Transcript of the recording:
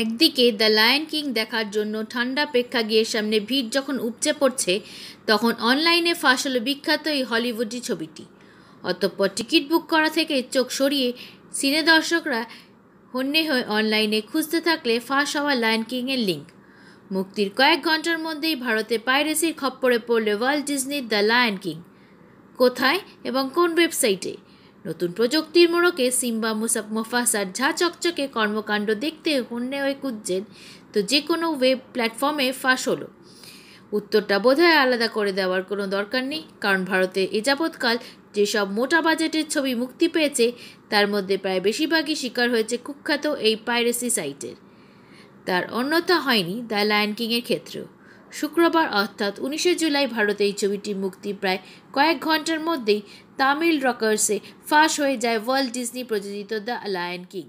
একদিকে the Lion king দেখার জন্য ঠান্ডা প্রেক্ষাগৃহের সামনে ভিড় যখন উপচে পড়ছে তখন অনলাইনে ফাঁস হলো বিখ্যাত এই হলিউডি ছবিটি অতঃপর টিকিট বুক করা থেকে চোখ সরিয়ে সিনে দর্শকরা হন্যে হয়ে অনলাইনে খুঁজতে থাকলে ফাঁস হওয়া লায়ন কিংয়ের লিঙ্ক মুক্তির কয়েক ঘন্টার মধ্যেই ভারতে পাইরেসির খপ্পরে পড়লে ওয়ার্ল্ড ডিজনির দ্য লায়ন কিং কোথায় এবং কোন ওয়েবসাইটে নতুন প্রযুক্তির মোড়কে সিম্বা মুসাফ মোফাসার ঝা চকচকে কর্মকাণ্ড দেখতে হন্যে হয়ে কুজ্জেন তো যে কোনো ওয়েব প্ল্যাটফর্মে ফাঁস হলো উত্তরটা বোধহয় আলাদা করে দেওয়ার কোনো দরকার নেই কারণ ভারতে এ যাবৎকাল যেসব মোটা বাজেটের ছবি মুক্তি পেয়েছে তার মধ্যে প্রায় বেশিরভাগই শিকার হয়েছে কুখ্যাত এই পাইরেসি সাইটের তার অন্যথা হয়নি দ্য লায়ন কিংয়ের ক্ষেত্রেও শুক্রবার অর্থাৎ উনিশে জুলাই ভারতে এই ছবিটি মুক্তি প্রায় কয়েক ঘন্টার মধ্যেই তামিল রকার্সে ফাঁস হয়ে যায় ওয়ার্ল্ড ডিজনি প্রযোজিত দ্য লায়ন কিং